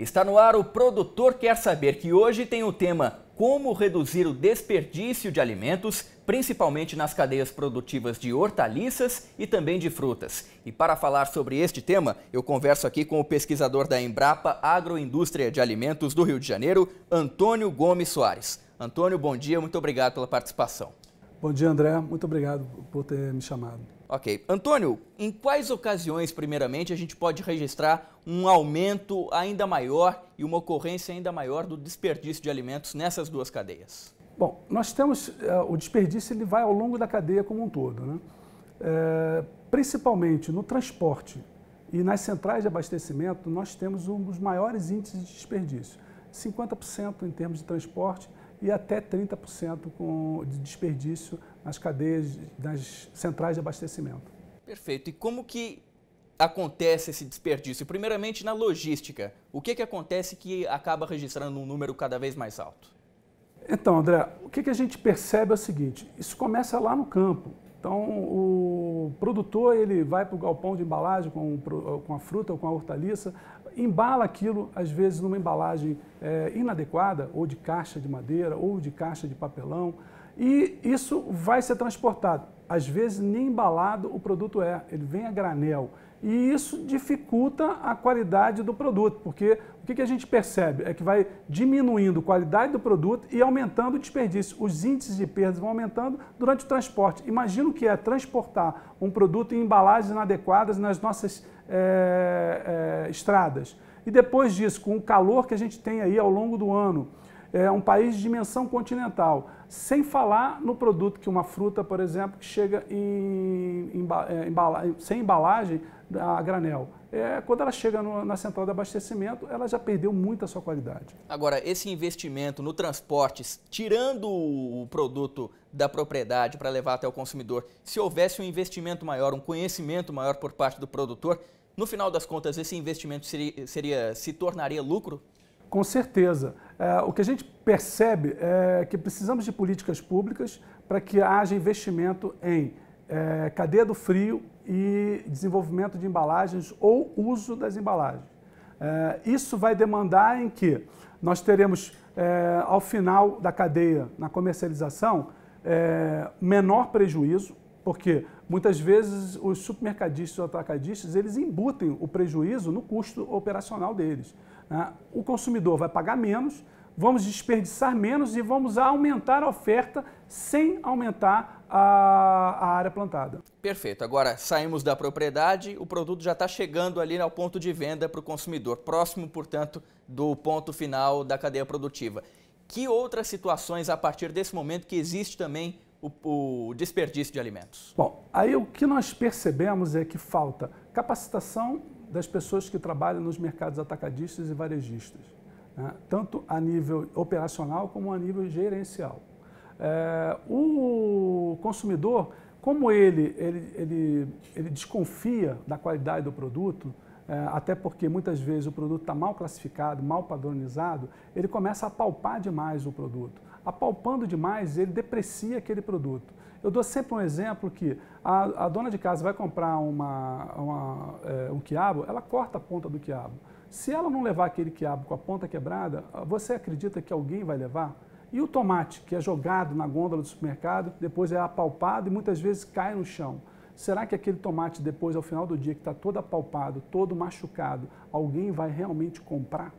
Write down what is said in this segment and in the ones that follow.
Está no ar o Produtor Quer Saber, que hoje tem o tema Como reduzir o desperdício de alimentos, principalmente nas cadeias produtivas de hortaliças e também de frutas. E para falar sobre este tema, eu converso aqui com o pesquisador da Embrapa Agroindústria de Alimentos do Rio de Janeiro, Antônio Gomes Soares. Antônio, bom dia, muito obrigado pela participação. Bom dia, André, muito obrigado por ter me chamado. Ok. Antônio, em quais ocasiões, primeiramente, a gente pode registrar um aumento ainda maior e uma ocorrência ainda maior do desperdício de alimentos nessas duas cadeias? Bom, nós temos. Uh, o desperdício ele vai ao longo da cadeia como um todo, né? Eh, principalmente no transporte e nas centrais de abastecimento, nós temos um dos maiores índices de desperdício. 50% em termos de transporte e até 30% com, de desperdício nas cadeias, nas centrais de abastecimento. Perfeito. E como que acontece esse desperdício? Primeiramente na logística. O que, que acontece que acaba registrando um número cada vez mais alto? Então, André, o que, que a gente percebe é o seguinte: isso começa lá no campo. Então, o produtor ele vai para o galpão de embalagem com, com a fruta ou com a hortaliça, embala aquilo, às vezes, numa embalagem é, inadequada, ou de caixa de madeira, ou de caixa de papelão. E isso vai ser transportado. Às vezes, nem embalado o produto é, ele vem a granel. E isso dificulta a qualidade do produto, porque o que, a gente percebe? É que vai diminuindo a qualidade do produto e aumentando o desperdício. Os índices de perdas vão aumentando durante o transporte. Imagina o que é transportar um produto em embalagens inadequadas nas nossas é, é, estradas. E depois disso, com o calor que a gente tem aí ao longo do ano, é um país de dimensão continental. Sem falar no produto que uma fruta, por exemplo, que chega em, em, é, sem embalagem a granel. É, quando ela chega no, na central de abastecimento, ela já perdeu muito a sua qualidade. Agora, esse investimento no transporte, tirando o produto da propriedade para levar até o consumidor, se houvesse um investimento maior, um conhecimento maior por parte do produtor, no final das contas, esse investimento seria, seria se tornaria lucro? Com certeza. É, o que a gente percebe é que precisamos de políticas públicas para que haja investimento em é, cadeia do frio e desenvolvimento de embalagens ou uso das embalagens. É, isso vai demandar em que nós teremos, é, ao final da cadeia, na comercialização, é, menor prejuízo, porque muitas vezes os supermercadistas ou atacadistas, eles embutem o prejuízo no custo operacional deles. Né? O consumidor vai pagar menos, vamos desperdiçar menos e vamos aumentar a oferta sem aumentar a, a área plantada. Perfeito. Agora saímos da propriedade, o produto já está chegando ali ao ponto de venda para o consumidor, próximo, portanto, do ponto final da cadeia produtiva. Que outras situações, a partir desse momento, que existe também o, o desperdício de alimentos? Bom, aí o que nós percebemos é que falta capacitação das pessoas que trabalham nos mercados atacadistas e varejistas, né? tanto a nível operacional como a nível gerencial. É, o consumidor, como ele, ele, ele, ele desconfia da qualidade do produto, é, até porque muitas vezes o produto está mal classificado, mal padronizado, ele começa a palpar demais o produto. Apalpando demais, ele deprecia aquele produto. Eu dou sempre um exemplo que a, a dona de casa vai comprar uma, uma, é, um quiabo, ela corta a ponta do quiabo. Se ela não levar aquele quiabo com a ponta quebrada, você acredita que alguém vai levar? E o tomate, que é jogado na gôndola do supermercado, depois é apalpado e muitas vezes cai no chão. Será que aquele tomate, depois, ao final do dia, que está todo apalpado, todo machucado, alguém vai realmente comprar?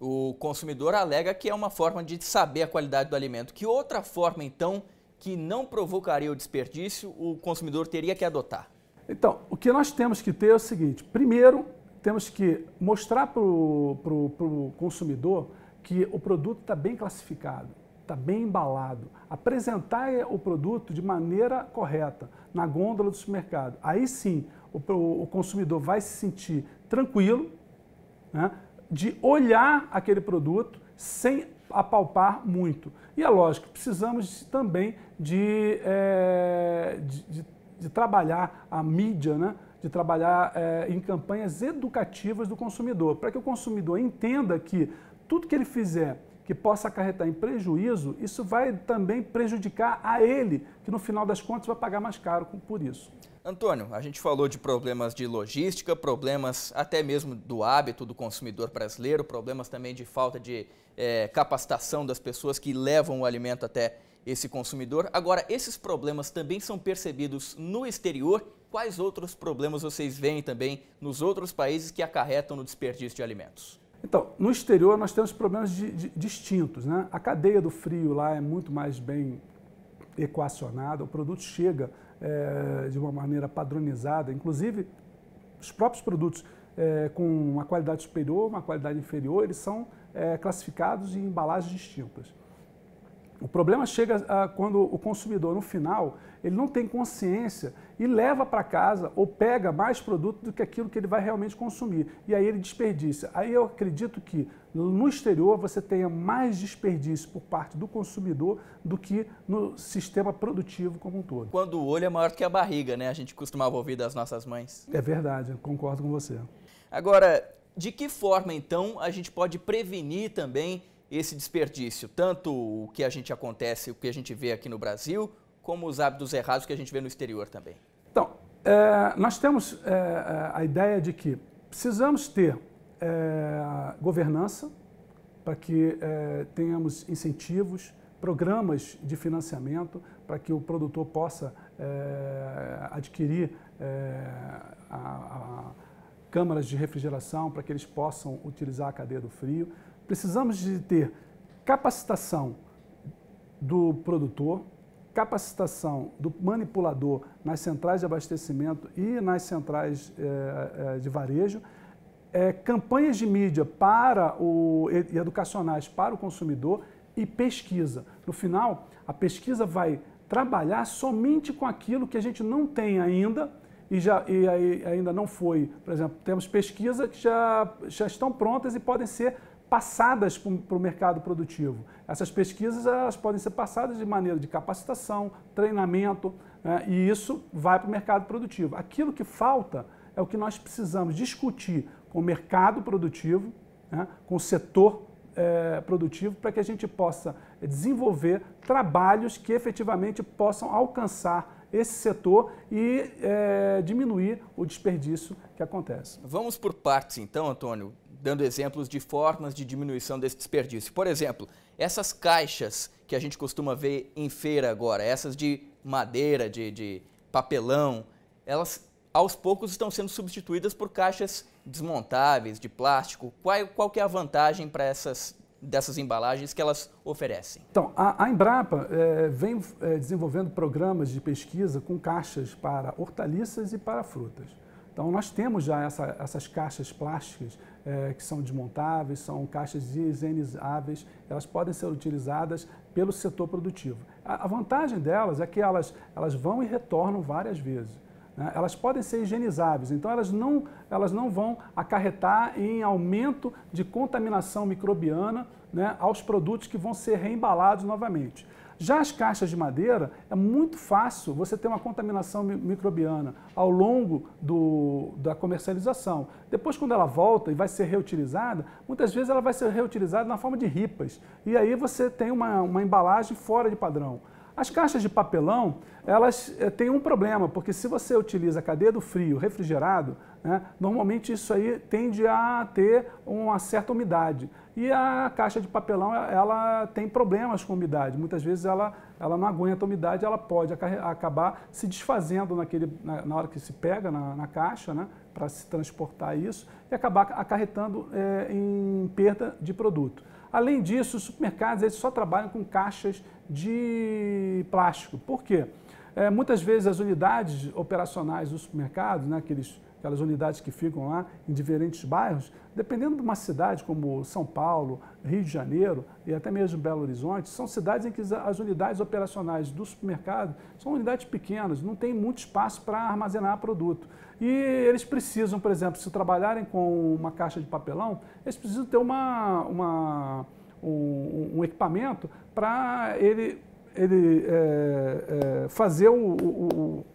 O consumidor alega que é uma forma de saber a qualidade do alimento. Que outra forma, então, que não provocaria o desperdício, o consumidor teria que adotar? Então, o que nós temos que ter é o seguinte: primeiro, temos que mostrar para o consumidor que o produto está bem classificado está bem embalado, apresentar é, o produto de maneira correta na gôndola do supermercado. Aí sim, o, o consumidor vai se sentir tranquilo né, de olhar aquele produto sem apalpar muito. E é lógico, precisamos também de, é, de, de, de trabalhar a mídia, né? de trabalhar é, em campanhas educativas do consumidor, para que o consumidor entenda que tudo que ele fizer que possa acarretar em prejuízo, isso vai também prejudicar a ele, que no final das contas vai pagar mais caro por isso. Antônio, a gente falou de problemas de logística, problemas até mesmo do hábito do consumidor brasileiro, problemas também de falta de é, capacitação das pessoas que levam o alimento até esse consumidor. Agora, esses problemas também são percebidos no exterior. Quais outros problemas vocês veem também nos outros países que acarretam no desperdício de alimentos? Então, no exterior nós temos problemas de, de, distintos. Né? A cadeia do frio lá é muito mais bem equacionada, o produto chega é, de uma maneira padronizada, inclusive os próprios produtos é, com uma qualidade superior, uma qualidade inferior, eles são é, classificados em embalagens distintas. O problema chega quando o consumidor, no final, ele não tem consciência e leva para casa ou pega mais produto do que aquilo que ele vai realmente consumir. E aí ele desperdiça. Aí eu acredito que no exterior você tenha mais desperdício por parte do consumidor do que no sistema produtivo como um todo. Quando o olho é maior do que a barriga, né? A gente costumava ouvir das nossas mães. É verdade, concordo com você. Agora, de que forma então a gente pode prevenir também esse desperdício, tanto o que a gente acontece, o que a gente vê aqui no Brasil, como os hábitos errados que a gente vê no exterior também? Então, é, nós temos é, é a ideia de que precisamos ter é, governança para que é, tenhamos incentivos, programas de financiamento para que o produtor possa é, adquirir a, a câmaras de refrigeração para que eles possam utilizar a cadeia do frio precisamos de ter capacitação do produtor, capacitação do manipulador nas centrais de abastecimento e nas centrais é, de varejo, é, campanhas de mídia para o, e educacionais para o consumidor e pesquisa. No final, a pesquisa vai trabalhar somente com aquilo que a gente não tem ainda e, já, e aí, ainda não foi. Por exemplo, temos pesquisa que já, já estão prontas e podem ser passadas para o mercado produtivo. Essas pesquisas elas podem ser passadas de maneira de capacitação, treinamento, né? e isso vai para o mercado produtivo. Aquilo que falta é o que nós precisamos discutir com o mercado produtivo, né? com o setor é, produtivo, para que a gente possa desenvolver trabalhos que efetivamente possam alcançar esse setor e é, diminuir o desperdício que acontece. Vamos por partes então, Antônio dando exemplos de formas de diminuição desse desperdício. Por exemplo, essas caixas que a gente costuma ver em feira agora, essas de madeira, de, de papelão, elas aos poucos estão sendo substituídas por caixas desmontáveis, de plástico. Qual, qual que é a vantagem para essas dessas embalagens que elas oferecem? Então, a, a Embrapa é, vem é, desenvolvendo programas de pesquisa com caixas para hortaliças e para frutas. Então, nós temos já essa, essas caixas plásticas é, que são desmontáveis, são caixas higienizáveis, elas podem ser utilizadas pelo setor produtivo. A, a vantagem delas é que elas, elas vão e retornam várias vezes. Né? Elas podem ser higienizáveis, então elas não, elas não vão acarretar em aumento de contaminação microbiana né, aos produtos que vão ser reembalados novamente. Já as caixas de madeira, é muito fácil você ter uma contaminação microbiana ao longo do, da comercialização. Depois, quando ela volta e vai ser reutilizada, muitas vezes ela vai ser reutilizada na forma de ripas. E aí você tem uma, uma embalagem fora de padrão. As caixas de papelão, elas eh, têm um problema, porque se você utiliza a cadeia do frio refrigerado, né, normalmente isso aí tende a ter uma certa umidade. E a caixa de papelão, é, ela tem problemas com umidade. Muitas vezes ela, ela não aguenta a umidade, ela pode acabar se desfazendo naquele, na, na hora que se pega na, na caixa, né, para se transportar isso, e acabar acarretando é, em perda de produto. Além disso, os supermercados eles só trabalham com caixas de plástico. Por quê? É, muitas vezes as unidades operacionais dos supermercados, né, aqueles aquelas unidades que ficam lá em diferentes bairros, dependendo de uma cidade como São Paulo, Rio de Janeiro e até mesmo Belo Horizonte, são cidades em que as unidades operacionais do supermercado são unidades pequenas, não tem muito espaço para armazenar produto. E eles precisam, por exemplo, se trabalharem com uma caixa de papelão, eles precisam ter uma, uma um, um equipamento para ele ele é, é, fazer o, o, o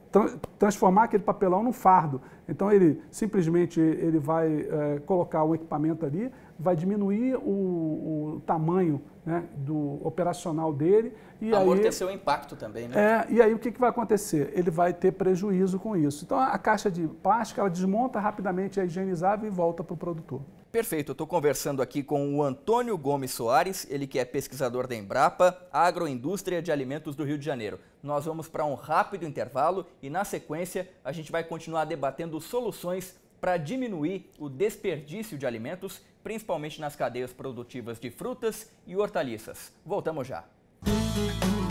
transformar aquele papelão num fardo. Então ele simplesmente ele vai é, colocar um equipamento ali, vai diminuir o, o tamanho né, do operacional dele. E Amortecer aí, o impacto também, né? É, e aí o que, que vai acontecer? Ele vai ter prejuízo com isso. Então a caixa de plástico ela desmonta rapidamente, é higienizável e volta para o produtor. Perfeito, eu estou conversando aqui com o Antônio Gomes Soares, ele que é pesquisador da Embrapa, Agroindústria de Alimentos do Rio de Janeiro. Nós vamos para um rápido intervalo e, na sequência, a gente vai continuar debatendo soluções para diminuir o desperdício de alimentos, principalmente nas cadeias produtivas de frutas e hortaliças. Voltamos já. Música